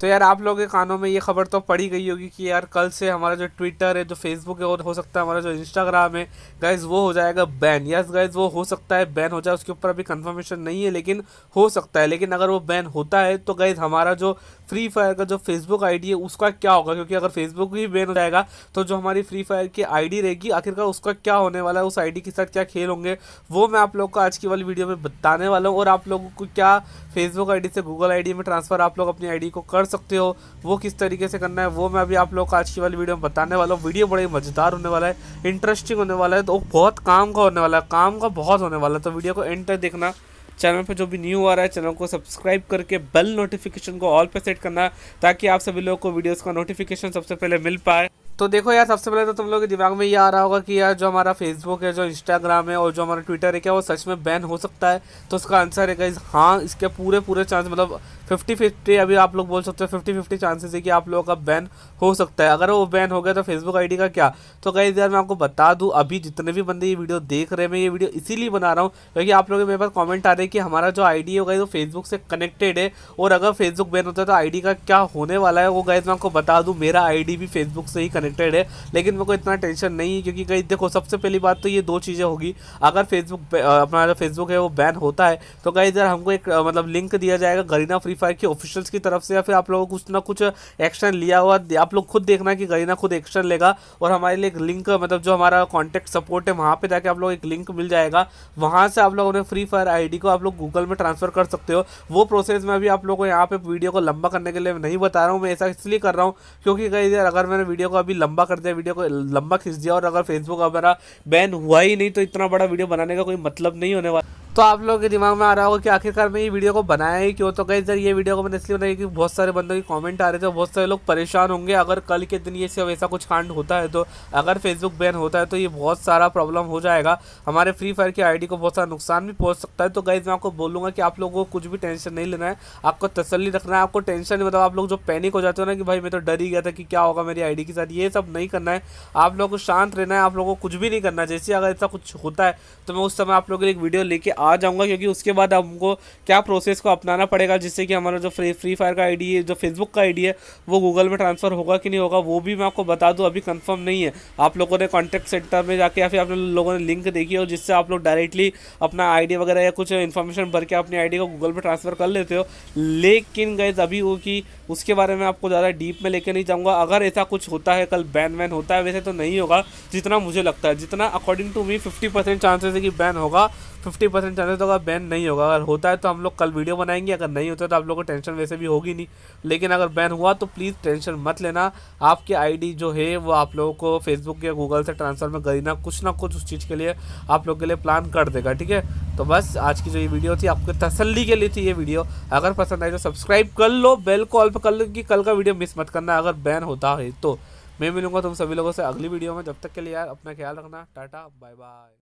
तो यार आप लोगों के कानों में ये खबर तो पड़ी गई होगी कि यार कल से हमारा जो ट्विटर है जो फेसबुक है और हो सकता है हमारा जो इंस्टाग्राम है गाइज वो हो जाएगा बैन यस गाइज वो हो सकता है बैन हो जाए उसके ऊपर अभी कन्फर्मेशन नहीं है लेकिन हो सकता है लेकिन अगर वो बैन होता है तो गाइज हमारा जो फ्री फायर का जो फेसबुक आई है उसका क्या होगा क्योंकि अगर फेसबुक ही बैन हो जाएगा तो जो हमारी फ्री फायर की आई रहेगी आखिरकार उसका क्या होने वाला है उस आई के साथ क्या खेल होंगे वो मैं आप लोग को आज की वाली वीडियो में बताने वाला हूँ और आप लोगों को क्या फेसबुक आई से गूगल आई में ट्रांसफ़र आप लोग अपनी आई को कर सकते हो वो किस तरीके से करना है वो मैं अभी आप लोग को आज की वाली वीडियो में बताने वाला हूँ वीडियो बड़ा ही मज़ेदार होने वाला है इंटरेस्टिंग होने वाला है तो बहुत काम का होने वाला है काम का बहुत होने वाला है तो वीडियो को एंटर देखना चैनल पर जो भी न्यू आ रहा है चैनल को सब्सक्राइब करके बेल नोटिफिकेशन को ऑल पे सेट करना ताकि आप सभी लोगों को वीडियोस का नोटिफिकेशन सबसे पहले मिल पाए तो देखो यार सबसे पहले तो तुम लोग के दिमाग में ये आ रहा होगा कि यार जो हमारा फेसबुक है जो इंस्टाग्राम है और जो हमारा ट्विटर है क्या वो सच में बैन हो सकता है तो उसका आंसर है कि हाँ इसके पूरे पूरे चांस मतलब फिफ्टी फिफ्टी अभी आप लोग बोल सकते हो फिफ्टी फिफ्टी चांसेस है कि आप लोगों का बैन हो सकता है अगर वो बैन हो गया तो फेसबुक आईडी का क्या तो कहीं यार मैं आपको बता दूँ अभी जितने भी बंदे ये वीडियो देख रहे हैं मैं ये वीडियो इसीलिए बना रहा हूँ क्योंकि आप लोगों के मेरे पास कॉमेंट आ रहे हैं कि हमारा जो आई डी है वो फेसबुक से कनेक्टेड है और अगर फेसबुक बैन होता है तो आई का क्या होने वाला है वो गए मैं आपको बता दूँ मेरा आई भी फेसबुक से ही कनेक्टेड है लेकिन मेरे को इतना टेंशन नहीं है क्योंकि कहीं देखो सबसे पहली बात तो ये दो चीज़ें होगी अगर फेसबुक अपना जो फेसबुक है वो बैन होता है तो कहीं यार हमको एक मतलब लिंक दिया जाएगा गरीना फ्री फायर के ऑफिशियल्स की तरफ से या फिर आप लोगों को कुछ ना कुछ एक्शन लिया हुआ आप लोग खुद देखना कि गरीना खुद एक्शन लेगा और हमारे लिए एक लिंक मतलब जो हमारा कॉन्टैक्ट सपोर्ट है वहाँ पर जाके आप लोग एक लिंक मिल जाएगा वहाँ से आप लोग उन्हें फ्री फायर आई को आप लोग गूगल में ट्रांसफर कर सकते हो वो प्रोसेस में अभी आप लोगों को यहाँ पर वीडियो को लंबा करने के लिए नहीं बता रहा हूँ मैं ऐसा इसलिए कर रहा हूँ क्योंकि कहीं अगर मैंने वीडियो को अभी लंबा कर दिया वीडियो को लंबा खींच दिया और अगर फेसबुक मेरा बैन हुआ ही नहीं तो इतना बड़ा वीडियो बनाने का कोई मतलब नहीं होने वाला तो आप लोगों के दिमाग में आ रहा होगा कि आखिरकार मैं ये वीडियो को बनाया ही क्यों तो कहीं सर ये वीडियो को मैंने इसलिए बनाया कि बहुत सारे बंदों के कमेंट आ रहे थे बहुत सारे लोग परेशान होंगे अगर कल के दिन ये सब ऐसा कुछ कांड होता है तो अगर फेसबुक बैन होता है तो ये बहुत सारा प्रॉब्लम हो जाएगा हमारे फ्री फायर की आई को बहुत सारा नुकसान भी पहुँच सकता है तो कहीं मैं आपको बोलूँगा कि आप लोगों को कुछ भी टेंशन नहीं लेना है आपको तसली रखना है आपको टेंशन नहीं मतलब आप लोग जो पैनिक हो जाते हो ना कि भाई मैं तो डर ही गया था कि क्या होगा मेरी आई के साथ ये सब नहीं करना है आप लोगों को शांत रहना है आप लोगों को कुछ भी नहीं करना जैसे अगर ऐसा कुछ होता है तो मैं उस समय आप लोगों के लिए एक वीडियो लेके आ जाऊंगा क्योंकि उसके बाद हमको क्या प्रोसेस को अपनाना पड़ेगा जिससे कि हमारा जो फ्री फ्री फायर का आईडी है जो फेसबुक का आईडी है वो गूगल में ट्रांसफ़र होगा कि नहीं होगा वो भी मैं आपको बता दूँ अभी कन्फर्म नहीं है आप लोगों ने कॉन्टैक्ट सेंटर में जाके या फिर आप लोगों ने लिंक देखी हो जिससे आप लोग डायरेक्टली अपना आई वगैरह या कुछ इन्फॉर्मेशन भर के अपनी आई को गूगल पर ट्रांसफ़र कर लेते हो लेकिन गए अभी वो कि उसके बारे में आपको ज़्यादा डीप में लेकर नहीं जाऊँगा अगर ऐसा कुछ होता है कल बैन वैन होता है वैसे तो नहीं होगा जितना मुझे लगता है जितना according to me fifty percent chances है कि बैन होगा फिफ्टी परसेंट चांसेस होगा बैन नहीं होगा अगर होता है तो हम लोग कल वीडियो बनाएंगे अगर नहीं होता तो आप लोग को टेंशन वैसे भी होगी नहीं लेकिन अगर बैन हुआ तो प्लीज़ टेंशन मत लेना आपकी आईडी जो है वो आप लोगों को फेसबुक या गूगल से ट्रांसफ़र में करीना कुछ ना कुछ उस चीज़ के लिए आप लोग के लिए प्लान कर देगा ठीक है तो बस आज की जो ये वीडियो थी आपके तसली के लिए थी ये वीडियो अगर पसंद आई तो सब्सक्राइब कर लो बेल को ऑल पर कर लो कि कल का वीडियो मिस मत करना अगर बैन होता है तो मैं मिलूंगा तुम सभी लोगों से अगली वीडियो में जब तक के लिए यार अपना ख्याल रखना टाटा बाय बाय